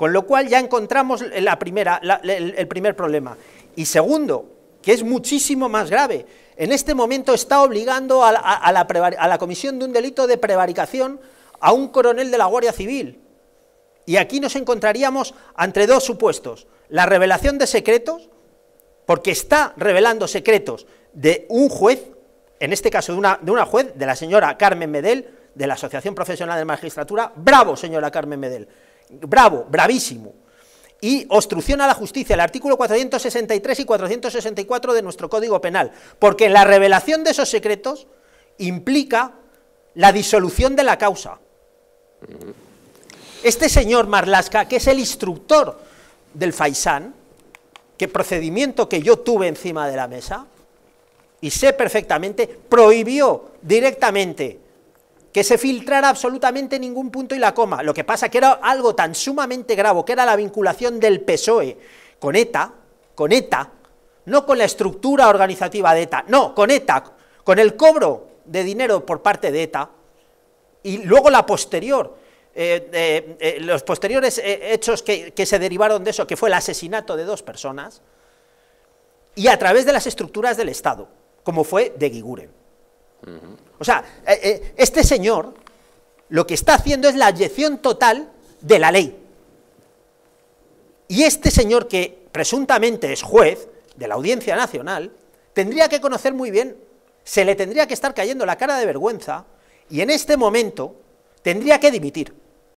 Con lo cual ya encontramos el, primer problema. Y segundo, que es muchísimo más grave, en este momento está obligando a la, comisión de un delito de prevaricación a un coronel de la Guardia Civil. Y aquí nos encontraríamos entre dos supuestos, la revelación de secretos, porque está revelando secretos de un juez, en este caso de una, de una juez, de la señora Carmen Medel, de la Asociación Profesional de Magistratura, bravo señora Carmen Medel, bravo, bravísimo, y obstrucción a la justicia, el artículo 463 y 464 de nuestro Código Penal, porque la revelación de esos secretos implica la disolución de la causa. Este señor Marlasca, que es el instructor del Faisán, que procedimiento que yo tuve encima de la mesa, y sé perfectamente, prohibió directamente que se filtrara absolutamente ningún punto y la coma. Lo que pasa que era algo tan sumamente grave, que era la vinculación del PSOE con ETA, con ETA, no con la estructura organizativa de ETA, no, con ETA, con el cobro de dinero por parte de ETA y luego la posterior, eh, eh, los posteriores eh, hechos que, que se derivaron de eso, que fue el asesinato de dos personas, y a través de las estructuras del Estado, como fue de Giguren. O sea, eh, eh, este señor lo que está haciendo es la adyección total de la ley. Y este señor que presuntamente es juez de la Audiencia Nacional, tendría que conocer muy bien, se le tendría que estar cayendo la cara de vergüenza y en este momento tendría que dimitir.